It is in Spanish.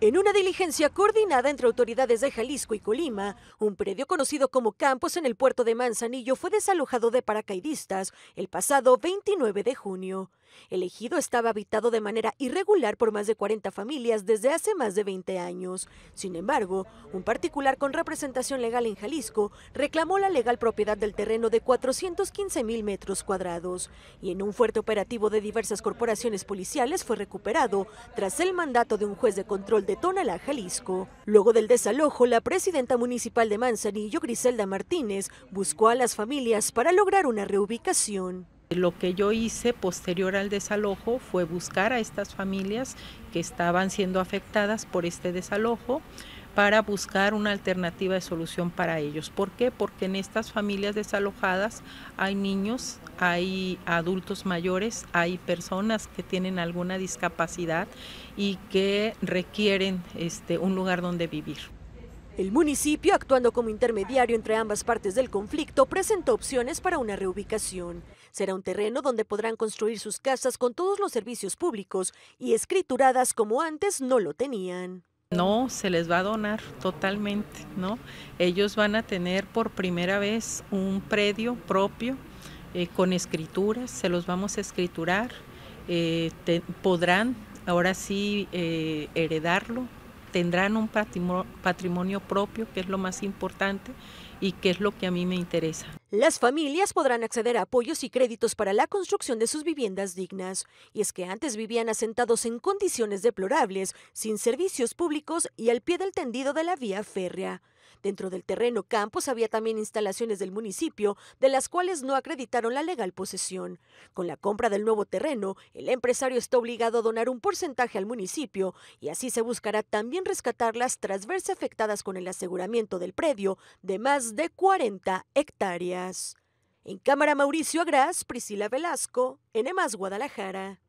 En una diligencia coordinada entre autoridades de Jalisco y Colima, un predio conocido como Campos en el puerto de Manzanillo fue desalojado de paracaidistas el pasado 29 de junio. El ejido estaba habitado de manera irregular por más de 40 familias desde hace más de 20 años. Sin embargo, un particular con representación legal en Jalisco reclamó la legal propiedad del terreno de 415 mil metros cuadrados y en un fuerte operativo de diversas corporaciones policiales fue recuperado tras el mandato de un juez de control de Tonalá, Jalisco. Luego del desalojo, la presidenta municipal de Manzanillo, Griselda Martínez, buscó a las familias para lograr una reubicación. Lo que yo hice posterior al desalojo fue buscar a estas familias que estaban siendo afectadas por este desalojo para buscar una alternativa de solución para ellos. ¿Por qué? Porque en estas familias desalojadas hay niños, hay adultos mayores, hay personas que tienen alguna discapacidad y que requieren este, un lugar donde vivir. El municipio, actuando como intermediario entre ambas partes del conflicto, presentó opciones para una reubicación. Será un terreno donde podrán construir sus casas con todos los servicios públicos y escrituradas como antes no lo tenían. No, se les va a donar totalmente, ¿no? Ellos van a tener por primera vez un predio propio eh, con escrituras, se los vamos a escriturar, eh, podrán ahora sí eh, heredarlo, tendrán un patrimonio propio, que es lo más importante y que es lo que a mí me interesa. Las familias podrán acceder a apoyos y créditos para la construcción de sus viviendas dignas, y es que antes vivían asentados en condiciones deplorables, sin servicios públicos y al pie del tendido de la vía férrea. Dentro del terreno Campos había también instalaciones del municipio, de las cuales no acreditaron la legal posesión. Con la compra del nuevo terreno, el empresario está obligado a donar un porcentaje al municipio y así se buscará también rescatar las verse afectadas con el aseguramiento del predio de más de 40 hectáreas. En cámara Mauricio Agras, Priscila Velasco, EMAS Guadalajara.